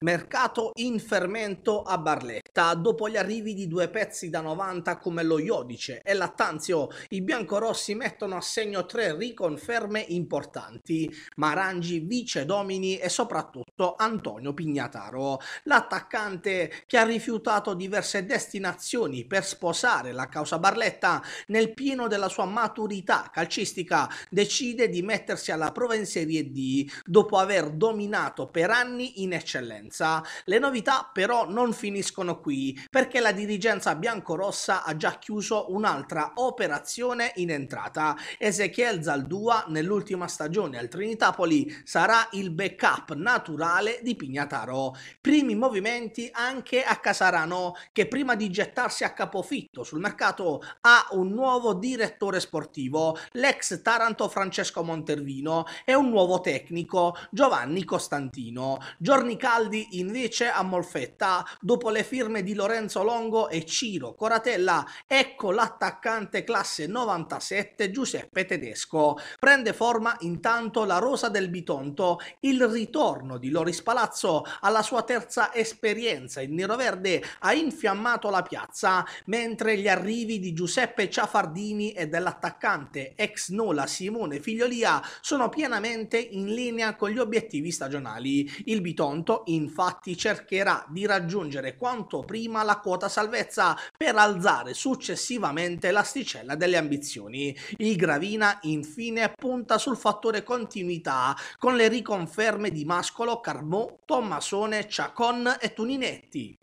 Mercato in fermento a Barletta, dopo gli arrivi di due pezzi da 90 come lo Iodice e Lattanzio, i biancorossi mettono a segno tre riconferme importanti, Marangi, Vice Domini e soprattutto Antonio Pignataro, l'attaccante che ha rifiutato diverse destinazioni per sposare la causa Barletta, nel pieno della sua maturità calcistica decide di mettersi alla prova in Serie D dopo aver dominato per anni in eccellenza dirigenza. Le novità però non finiscono qui, perché la dirigenza biancorossa ha già chiuso un'altra operazione in entrata. Ezechiel Zaldua nell'ultima stagione al Trinitapoli sarà il backup naturale di Pignataro. Primi movimenti anche a Casarano, che prima di gettarsi a capofitto sul mercato ha un nuovo direttore sportivo, l'ex Taranto Francesco Montervino e un nuovo tecnico, Giovanni Costantino. Giorni caldi soldi invece a Molfetta. Dopo le firme di Lorenzo Longo e Ciro Coratella, ecco l'attaccante classe 97 Giuseppe Tedesco. Prende forma intanto la rosa del Bitonto, il ritorno di Loris Palazzo alla sua terza esperienza in Niroverde ha infiammato la piazza, mentre gli arrivi di Giuseppe Ciafardini e dell'attaccante ex Nola Simone Figliolia sono pienamente in linea con gli obiettivi stagionali. Il Bitonto in infatti cercherà di raggiungere quanto prima la quota salvezza per alzare successivamente l'asticella delle ambizioni. Il Gravina infine punta sul fattore continuità con le riconferme di Mascolo, Carbò, Tommasone, Ciacon e Tuninetti.